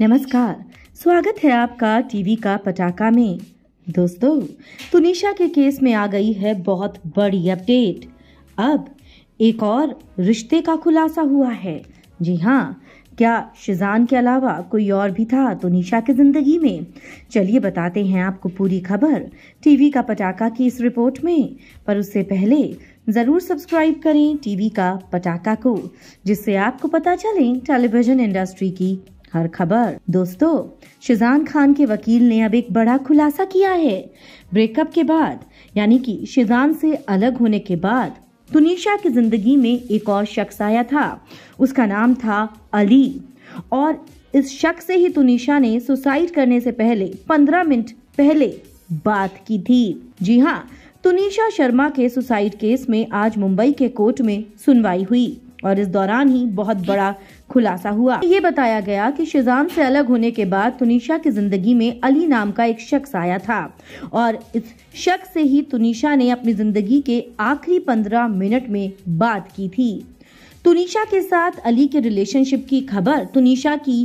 नमस्कार स्वागत है आपका टीवी का पटाखा में दोस्तों तुनिशा के केस में आ गई है बहुत बड़ी अपडेट अब एक और रिश्ते का खुलासा हुआ है जी हाँ क्या शिजान के अलावा कोई और भी था तो निशा की जिंदगी में चलिए बताते हैं आपको पूरी खबर टीवी का पटाखा की इस रिपोर्ट में पर उससे पहले ज़रूर सब्सक्राइब करें टीवी का पटाखा को जिससे आपको पता चले टेलीविजन इंडस्ट्री की हर खबर दोस्तों शिजान खान के वकील ने अब एक बड़ा खुलासा किया है ब्रेकअप के बाद यानी कि शिजान से अलग होने के बाद तुनिशा की जिंदगी में एक और शख्स आया था उसका नाम था अली और इस शख्स से ही तुनिशा ने सुसाइड करने से पहले पंद्रह मिनट पहले बात की थी जी हाँ तुनिशा शर्मा के सुसाइड केस में आज मुंबई के कोर्ट में सुनवाई हुई और इस दौरान ही बहुत बड़ा खुलासा हुआ ये बताया गया कि शिजान से अलग होने के बाद तुनिशा की जिंदगी में अली नाम का एक शख्स आया था और इस शख्स से ही तुनिशा ने अपनी जिंदगी के आखिरी पंद्रह मिनट में बात की थी तुनिशा के साथ अली के रिलेशनशिप की खबर तुनिशा की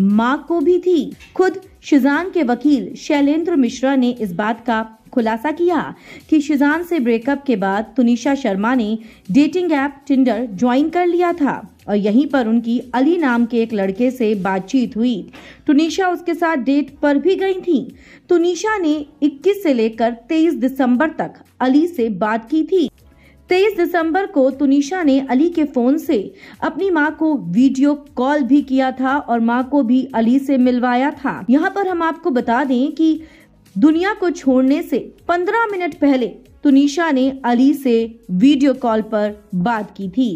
मां को भी थी खुद शिजान के वकील शैलेंद्र मिश्रा ने इस बात का खुलासा किया कि शिजान से ब्रेकअप के बाद तुनिशा शर्मा ने डेटिंग ऐप टिंडर ज्वाइन कर लिया था और यहीं पर उनकी अली नाम के एक लड़के से बातचीत हुई तुनिशा उसके साथ डेट पर भी गई थी तुनिशा ने 21 से लेकर 23 दिसंबर तक अली से बात की थी तेईस दिसंबर को तुनिशा ने अली के फोन से अपनी माँ को वीडियो कॉल भी किया था और माँ को भी अली से मिलवाया था यहाँ पर हम आपको बता दें कि दुनिया को छोड़ने से 15 मिनट पहले तुनिशा ने अली से वीडियो कॉल पर बात की थी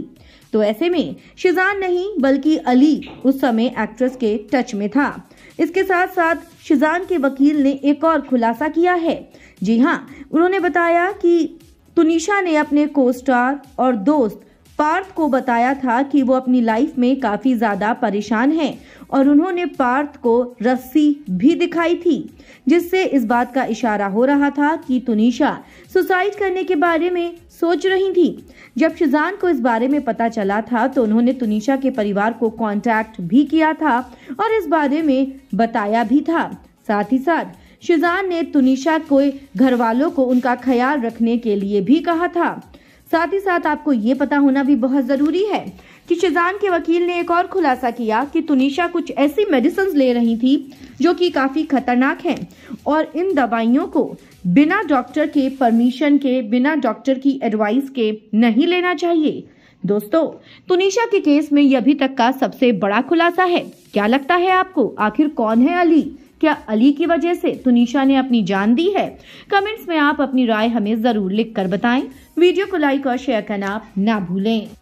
तो ऐसे में शिजान नहीं बल्कि अली उस समय एक्ट्रेस के टच में था इसके साथ साथ शिजान के वकील ने एक और खुलासा किया है जी हाँ उन्होंने बताया कि तुनिशा तो ने अपने को स्टार और दोस्त पार्थ को बताया था कि वो अपनी लाइफ में काफ़ी ज़्यादा परेशान हैं और उन्होंने पार्थ को रस्सी भी दिखाई थी जिससे इस बात का इशारा हो रहा था कि तुनिशा तो सुसाइड करने के बारे में सोच रही थी जब शिजान को इस बारे में पता चला था तो उन्होंने तुनिशा तो के परिवार को कांटेक्ट भी किया था और इस बारे में बताया भी था साथ ही साथ शिजान ने तुनिशा को घर वालों को उनका ख्याल रखने के लिए भी कहा था साथ ही साथ आपको ये पता होना भी बहुत ज़रूरी है कि शिजान के वकील ने एक और खुलासा किया कि तुनिशा कुछ ऐसी मेडिसिन ले रही थी जो कि काफ़ी खतरनाक हैं और इन दवाइयों को बिना डॉक्टर के परमिशन के बिना डॉक्टर की एडवाइस के नहीं लेना चाहिए दोस्तों तुनिशा के केस में यह अभी तक का सबसे बड़ा खुलासा है क्या लगता है आपको आखिर कौन है अली क्या अली की वजह से तुनिशा ने अपनी जान दी है कमेंट्स में आप अपनी राय हमें जरूर लिख कर बताएं वीडियो को लाइक और शेयर करना ना भूलें